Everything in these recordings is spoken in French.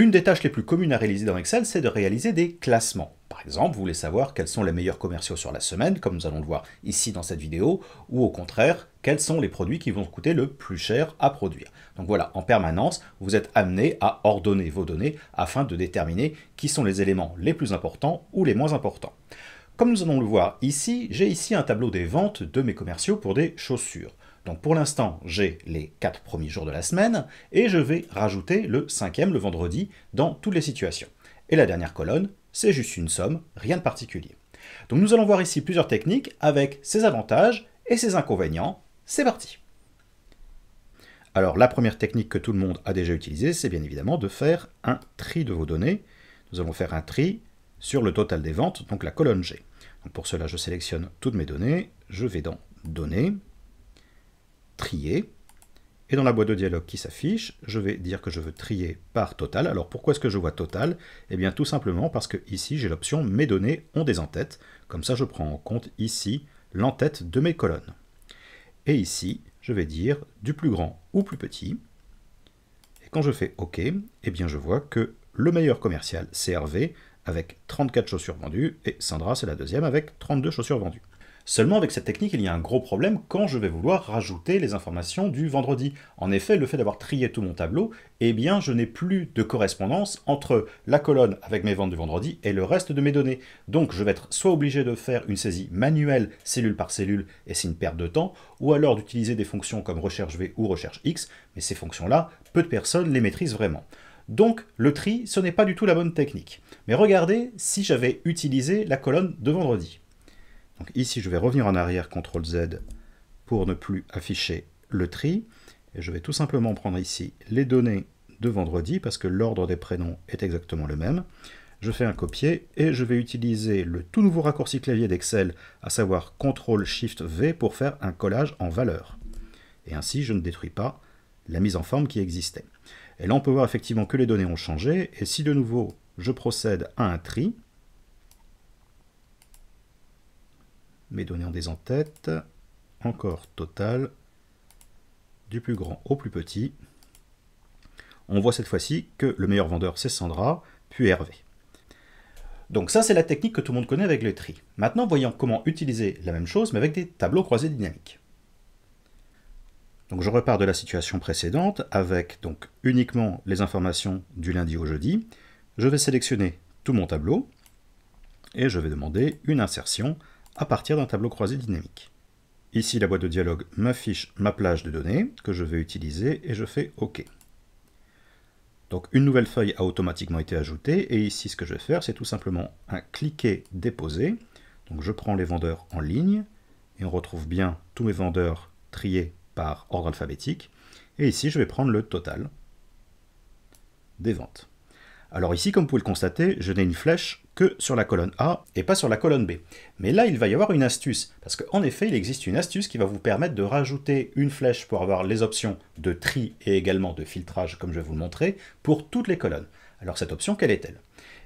Une des tâches les plus communes à réaliser dans Excel, c'est de réaliser des classements. Par exemple, vous voulez savoir quels sont les meilleurs commerciaux sur la semaine, comme nous allons le voir ici dans cette vidéo, ou au contraire, quels sont les produits qui vont coûter le plus cher à produire. Donc voilà, en permanence, vous êtes amené à ordonner vos données afin de déterminer qui sont les éléments les plus importants ou les moins importants. Comme nous allons le voir ici, j'ai ici un tableau des ventes de mes commerciaux pour des chaussures. Donc pour l'instant, j'ai les quatre premiers jours de la semaine et je vais rajouter le cinquième, le vendredi, dans toutes les situations. Et la dernière colonne, c'est juste une somme, rien de particulier. Donc nous allons voir ici plusieurs techniques avec ses avantages et ses inconvénients. C'est parti Alors la première technique que tout le monde a déjà utilisée, c'est bien évidemment de faire un tri de vos données. Nous allons faire un tri sur le total des ventes, donc la colonne G. pour cela, je sélectionne toutes mes données, je vais dans Données, trier. Et dans la boîte de dialogue qui s'affiche, je vais dire que je veux trier par total. Alors pourquoi est-ce que je vois total Eh bien tout simplement parce que ici j'ai l'option mes données ont des entêtes. Comme ça je prends en compte ici l'entête de mes colonnes. Et ici, je vais dire du plus grand ou plus petit. Et quand je fais OK, eh bien je vois que le meilleur commercial, c'est Hervé, avec 34 chaussures vendues, et Sandra, c'est la deuxième, avec 32 chaussures vendues. Seulement avec cette technique, il y a un gros problème quand je vais vouloir rajouter les informations du vendredi. En effet, le fait d'avoir trié tout mon tableau, eh bien je n'ai plus de correspondance entre la colonne avec mes ventes du vendredi et le reste de mes données. Donc je vais être soit obligé de faire une saisie manuelle cellule par cellule et c'est une perte de temps, ou alors d'utiliser des fonctions comme recherche V ou recherche X, mais ces fonctions-là, peu de personnes les maîtrisent vraiment. Donc le tri, ce n'est pas du tout la bonne technique. Mais regardez si j'avais utilisé la colonne de vendredi. Donc ici, je vais revenir en arrière, CTRL Z, pour ne plus afficher le tri. Et je vais tout simplement prendre ici les données de vendredi, parce que l'ordre des prénoms est exactement le même. Je fais un copier et je vais utiliser le tout nouveau raccourci clavier d'Excel, à savoir CTRL-SHIFT-V, pour faire un collage en valeur. Et ainsi, je ne détruis pas la mise en forme qui existait. Et là, on peut voir effectivement que les données ont changé, et si de nouveau je procède à un tri, mes données en des en encore total, du plus grand au plus petit. On voit cette fois-ci que le meilleur vendeur c'est Sandra, puis Hervé. Donc ça c'est la technique que tout le monde connaît avec le tri. Maintenant voyons comment utiliser la même chose mais avec des tableaux croisés dynamiques. Donc je repars de la situation précédente avec donc uniquement les informations du lundi au jeudi. Je vais sélectionner tout mon tableau et je vais demander une insertion à partir d'un tableau croisé dynamique. Ici, la boîte de dialogue m'affiche ma plage de données que je vais utiliser et je fais OK. Donc une nouvelle feuille a automatiquement été ajoutée et ici ce que je vais faire c'est tout simplement un cliquer déposer. Donc je prends les vendeurs en ligne et on retrouve bien tous mes vendeurs triés par ordre alphabétique. Et ici je vais prendre le total des ventes. Alors ici, comme vous pouvez le constater, je n'ai une flèche que sur la colonne A et pas sur la colonne B. Mais là, il va y avoir une astuce, parce qu'en effet, il existe une astuce qui va vous permettre de rajouter une flèche pour avoir les options de tri et également de filtrage, comme je vais vous le montrer, pour toutes les colonnes. Alors cette option, quelle est-elle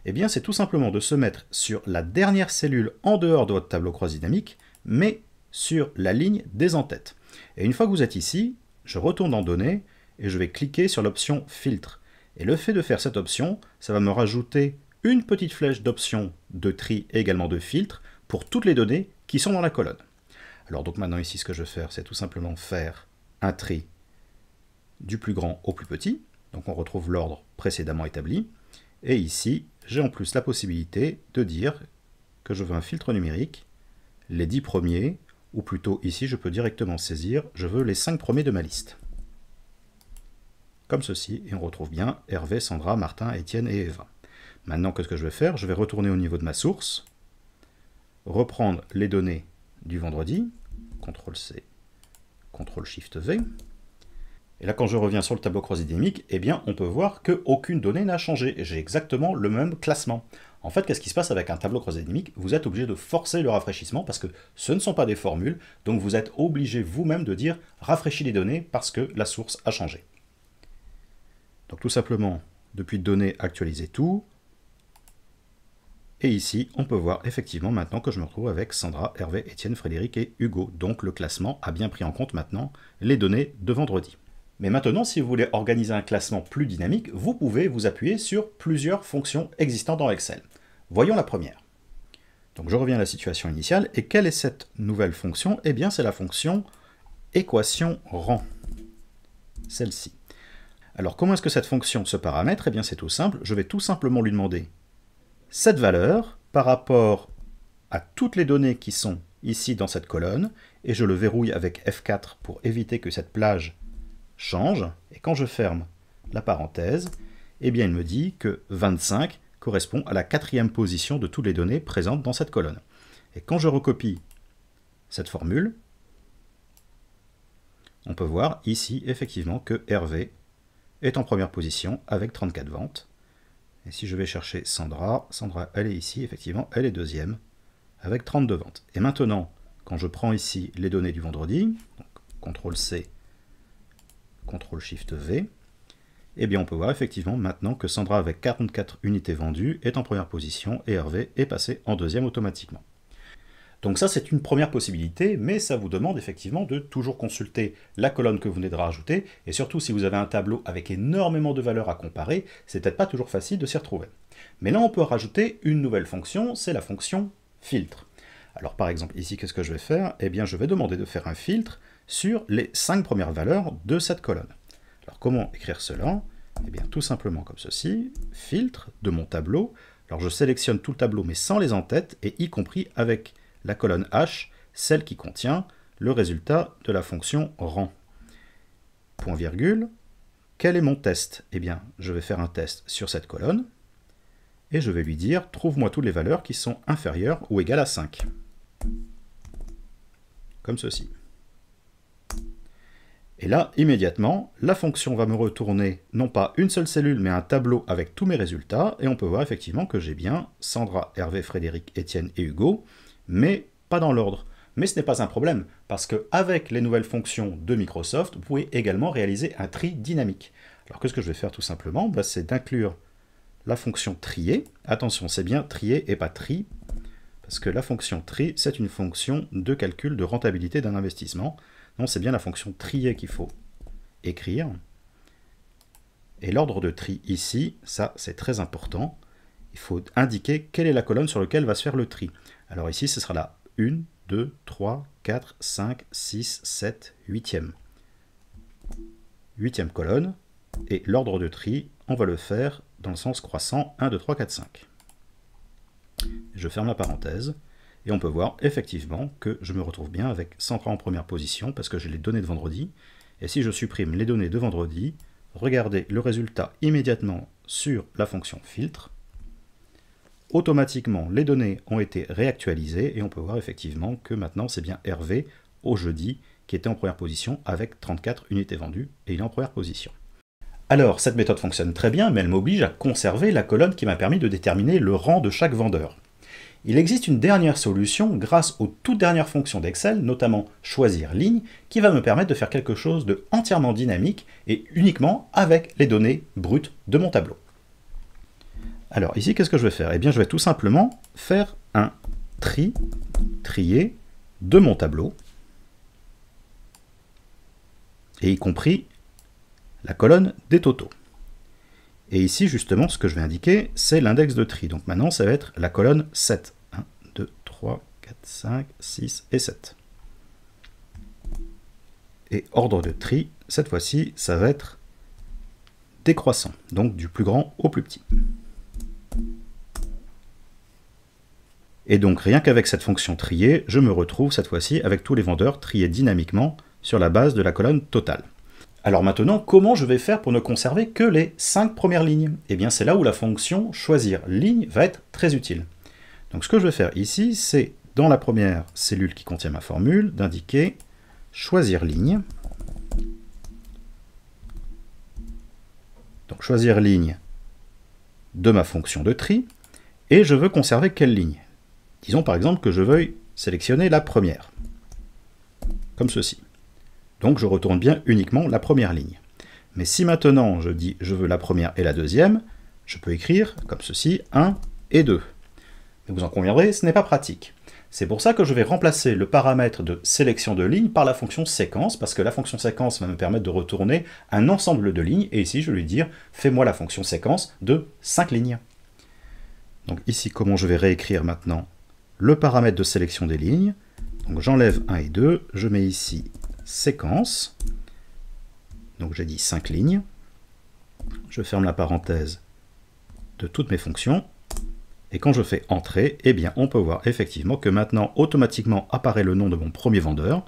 Eh bien, c'est tout simplement de se mettre sur la dernière cellule en dehors de votre tableau croisé dynamique, mais sur la ligne des entêtes. Et une fois que vous êtes ici, je retourne dans Données et je vais cliquer sur l'option Filtre. Et le fait de faire cette option, ça va me rajouter une petite flèche d'option de tri et également de filtre pour toutes les données qui sont dans la colonne. Alors donc maintenant ici, ce que je vais faire, c'est tout simplement faire un tri du plus grand au plus petit. Donc on retrouve l'ordre précédemment établi. Et ici, j'ai en plus la possibilité de dire que je veux un filtre numérique, les 10 premiers, ou plutôt ici, je peux directement saisir, je veux les 5 premiers de ma liste comme ceci, et on retrouve bien Hervé, Sandra, Martin, Étienne et Eva. Maintenant, qu'est-ce que je vais faire Je vais retourner au niveau de ma source, reprendre les données du vendredi, CTRL-C, CTRL-SHIFT-V, et là, quand je reviens sur le tableau dynamique, eh bien, on peut voir qu'aucune donnée n'a changé. J'ai exactement le même classement. En fait, qu'est-ce qui se passe avec un tableau croisé dynamique Vous êtes obligé de forcer le rafraîchissement parce que ce ne sont pas des formules, donc vous êtes obligé vous-même de dire « rafraîchis les données parce que la source a changé ». Donc tout simplement, depuis données, actualiser tout. Et ici, on peut voir effectivement maintenant que je me retrouve avec Sandra, Hervé, Étienne, Frédéric et Hugo. Donc le classement a bien pris en compte maintenant les données de vendredi. Mais maintenant, si vous voulez organiser un classement plus dynamique, vous pouvez vous appuyer sur plusieurs fonctions existantes dans Excel. Voyons la première. Donc je reviens à la situation initiale, et quelle est cette nouvelle fonction Eh bien c'est la fonction équation rang, celle-ci. Alors comment est-ce que cette fonction se paramètre Eh bien c'est tout simple, je vais tout simplement lui demander cette valeur par rapport à toutes les données qui sont ici dans cette colonne, et je le verrouille avec F4 pour éviter que cette plage change, et quand je ferme la parenthèse, eh bien il me dit que 25 correspond à la quatrième position de toutes les données présentes dans cette colonne. Et quand je recopie cette formule, on peut voir ici effectivement que RV est en première position avec 34 ventes. Et si je vais chercher Sandra, Sandra, elle est ici, effectivement, elle est deuxième avec 32 ventes. Et maintenant, quand je prends ici les données du vendredi, donc CTRL-C, CTRL-SHIFT-V, eh bien on peut voir effectivement maintenant que Sandra avec 44 unités vendues est en première position et Hervé est passé en deuxième automatiquement. Donc ça, c'est une première possibilité, mais ça vous demande effectivement de toujours consulter la colonne que vous venez de rajouter, et surtout si vous avez un tableau avec énormément de valeurs à comparer, c'est peut-être pas toujours facile de s'y retrouver. Mais là, on peut rajouter une nouvelle fonction, c'est la fonction filtre. Alors par exemple, ici, qu'est-ce que je vais faire Eh bien, je vais demander de faire un filtre sur les cinq premières valeurs de cette colonne. Alors comment écrire cela Eh bien, tout simplement comme ceci, filtre de mon tableau. Alors je sélectionne tout le tableau, mais sans les en-têtes, et y compris avec la colonne H, celle qui contient le résultat de la fonction rang. Point virgule, quel est mon test Eh bien, je vais faire un test sur cette colonne, et je vais lui dire « Trouve-moi toutes les valeurs qui sont inférieures ou égales à 5 ». Comme ceci. Et là, immédiatement, la fonction va me retourner non pas une seule cellule, mais un tableau avec tous mes résultats, et on peut voir effectivement que j'ai bien Sandra, Hervé, Frédéric, Étienne et Hugo, mais pas dans l'ordre. Mais ce n'est pas un problème, parce qu'avec les nouvelles fonctions de Microsoft, vous pouvez également réaliser un tri dynamique. Alors quest ce que je vais faire tout simplement, bah, c'est d'inclure la fonction trier. Attention, c'est bien trier et pas tri, parce que la fonction tri, c'est une fonction de calcul de rentabilité d'un investissement. Non, c'est bien la fonction trier qu'il faut écrire. Et l'ordre de tri ici, ça c'est très important, il faut indiquer quelle est la colonne sur laquelle va se faire le tri. Alors ici, ce sera la 1, 2, 3, 4, 5, 6, 7, 8e. 8e colonne. Et l'ordre de tri, on va le faire dans le sens croissant 1, 2, 3, 4, 5. Je ferme la parenthèse. Et on peut voir effectivement que je me retrouve bien avec Centra en première position parce que j'ai les données de vendredi. Et si je supprime les données de vendredi, regardez le résultat immédiatement sur la fonction filtre. Automatiquement, les données ont été réactualisées et on peut voir effectivement que maintenant c'est bien Hervé au jeudi qui était en première position avec 34 unités vendues et il est en première position. Alors, cette méthode fonctionne très bien, mais elle m'oblige à conserver la colonne qui m'a permis de déterminer le rang de chaque vendeur. Il existe une dernière solution grâce aux toutes dernières fonctions d'Excel, notamment choisir ligne, qui va me permettre de faire quelque chose de entièrement dynamique et uniquement avec les données brutes de mon tableau. Alors ici, qu'est-ce que je vais faire Eh bien, je vais tout simplement faire un tri, trier de mon tableau, et y compris la colonne des totaux. Et ici, justement, ce que je vais indiquer, c'est l'index de tri. Donc maintenant, ça va être la colonne 7. 1, 2, 3, 4, 5, 6 et 7. Et ordre de tri, cette fois-ci, ça va être décroissant, donc du plus grand au plus petit. Et donc rien qu'avec cette fonction trier, je me retrouve cette fois-ci avec tous les vendeurs triés dynamiquement sur la base de la colonne totale. Alors maintenant, comment je vais faire pour ne conserver que les 5 premières lignes Eh bien c'est là où la fonction choisir ligne va être très utile. Donc ce que je vais faire ici, c'est dans la première cellule qui contient ma formule, d'indiquer choisir ligne. Donc choisir ligne de ma fonction de tri, et je veux conserver quelle ligne Disons par exemple que je veuille sélectionner la première, comme ceci. Donc je retourne bien uniquement la première ligne. Mais si maintenant je dis je veux la première et la deuxième, je peux écrire comme ceci 1 et 2. vous en conviendrez, ce n'est pas pratique. C'est pour ça que je vais remplacer le paramètre de sélection de ligne par la fonction séquence, parce que la fonction séquence va me permettre de retourner un ensemble de lignes, et ici je vais lui dire fais-moi la fonction séquence de 5 lignes. Donc ici, comment je vais réécrire maintenant le paramètre de sélection des lignes. Donc j'enlève 1 et 2, je mets ici séquence. Donc j'ai dit 5 lignes. Je ferme la parenthèse de toutes mes fonctions. Et quand je fais entrer, eh bien on peut voir effectivement que maintenant automatiquement apparaît le nom de mon premier vendeur.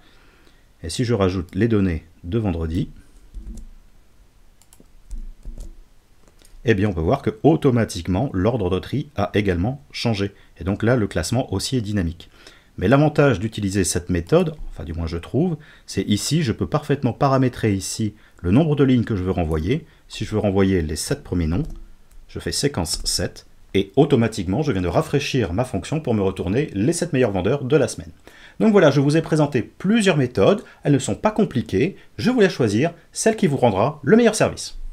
Et si je rajoute les données de vendredi, eh bien on peut voir que automatiquement l'ordre de tri a également changé. Et donc là, le classement aussi est dynamique. Mais l'avantage d'utiliser cette méthode, enfin du moins je trouve, c'est ici, je peux parfaitement paramétrer ici le nombre de lignes que je veux renvoyer. Si je veux renvoyer les 7 premiers noms, je fais séquence 7, et automatiquement, je viens de rafraîchir ma fonction pour me retourner les 7 meilleurs vendeurs de la semaine. Donc voilà, je vous ai présenté plusieurs méthodes, elles ne sont pas compliquées, je voulais choisir celle qui vous rendra le meilleur service.